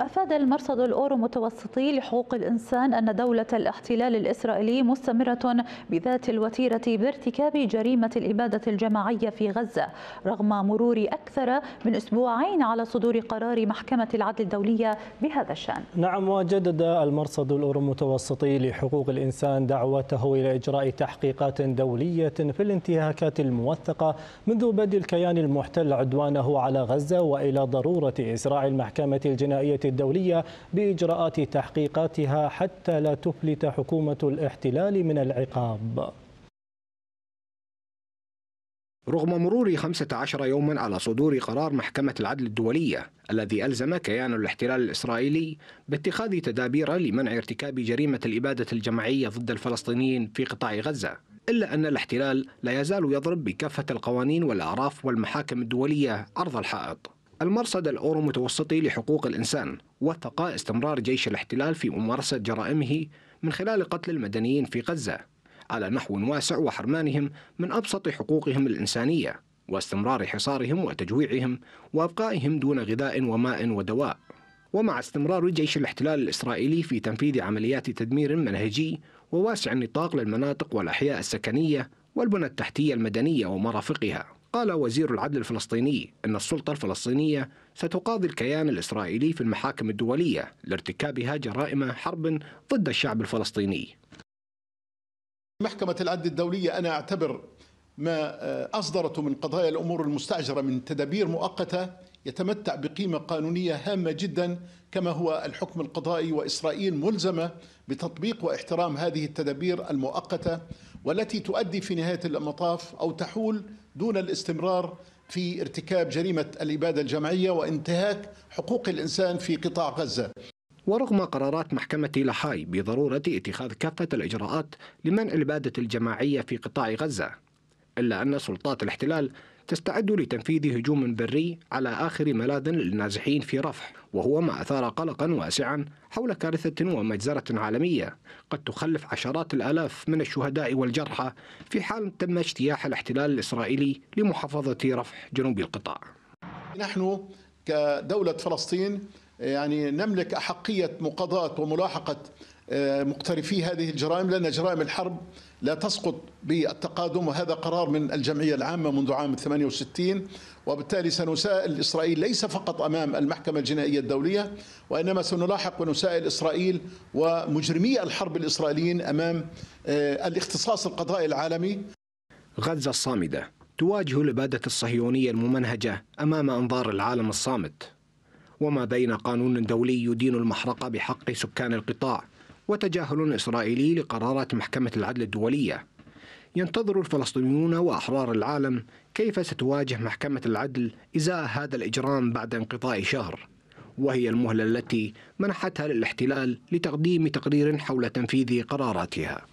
أفاد المرصد الأورو متوسطي لحقوق الإنسان أن دولة الاحتلال الإسرائيلي مستمرة بذات الوتيرة بارتكاب جريمة الإبادة الجماعية في غزة رغم مرور أكثر من أسبوعين على صدور قرار محكمة العدل الدولية بهذا الشأن نعم وجدد المرصد الأورو متوسطي لحقوق الإنسان دعوته إلى إجراء تحقيقات دولية في الانتهاكات الموثقة منذ بدء الكيان المحتل عدوانه على غزة وإلى ضرورة إسراع المحكمة الجنائية الدولية بإجراءات تحقيقاتها حتى لا تفلت حكومة الاحتلال من العقاب رغم مرور 15 يوما على صدور قرار محكمة العدل الدولية الذي ألزم كيان الاحتلال الإسرائيلي باتخاذ تدابير لمنع ارتكاب جريمة الإبادة الجماعية ضد الفلسطينيين في قطاع غزة إلا أن الاحتلال لا يزال يضرب بكافة القوانين والأعراف والمحاكم الدولية عرض الحائط المرصد الأورو متوسطي لحقوق الإنسان وثق استمرار جيش الاحتلال في ممارسة جرائمه من خلال قتل المدنيين في غزة على نحو واسع وحرمانهم من أبسط حقوقهم الإنسانية واستمرار حصارهم وتجويعهم وابقائهم دون غذاء وماء ودواء ومع استمرار جيش الاحتلال الاسرائيلي في تنفيذ عمليات تدمير منهجي وواسع النطاق للمناطق والاحياء السكنيه والبنى التحتيه المدنيه ومرافقها قال وزير العدل الفلسطيني أن السلطة الفلسطينية ستقاضي الكيان الإسرائيلي في المحاكم الدولية لارتكابها جرائم حرب ضد الشعب الفلسطيني محكمة العدل الدولية أنا أعتبر ما آه، أصدرته من قضايا الأمور المستأجرة من تدابير مؤقتة يتمتع بقيمة قانونية هامة جدا كما هو الحكم القضائي وإسرائيل ملزمة بتطبيق واحترام هذه التدابير المؤقتة والتي تؤدي في نهايه المطاف او تحول دون الاستمرار في ارتكاب جريمه الاباده الجمعية وانتهاك حقوق الانسان في قطاع غزه. ورغم قرارات محكمة لحاي بضرورة اتخاذ كافة الإجراءات لمنع الإبادة الجماعية في قطاع غزة إلا أن سلطات الاحتلال تستعد لتنفيذ هجوم بري على آخر ملاذ للنازحين في رفح وهو ما أثار قلقا واسعا حول كارثة ومجزرة عالمية قد تخلف عشرات الآلاف من الشهداء والجرحى في حال تم اجتياح الاحتلال الإسرائيلي لمحافظة رفح جنوب القطاع نحن كدولة فلسطين يعني نملك أحقية مقاضاة وملاحقة آه، مقترفي هذه الجرائم لأن جرائم الحرب لا تسقط بالتقادم وهذا قرار من الجمعية العامة منذ عام 68 وبالتالي سنسائل إسرائيل ليس فقط أمام المحكمة الجنائية الدولية وإنما سنلاحق ونسائل إسرائيل ومجرمي الحرب الإسرائيليين أمام آه، الاختصاص القضائي العالمي غزة الصامدة تواجه الإبادة الصهيونية الممنهجة أمام أنظار العالم الصامت وما بين قانون دولي يدين المحرقة بحق سكان القطاع وتجاهل إسرائيلي لقرارات محكمة العدل الدولية ينتظر الفلسطينيون وأحرار العالم كيف ستواجه محكمة العدل إزاء هذا الإجرام بعد انقضاء شهر وهي المهلة التي منحتها للاحتلال لتقديم تقرير حول تنفيذ قراراتها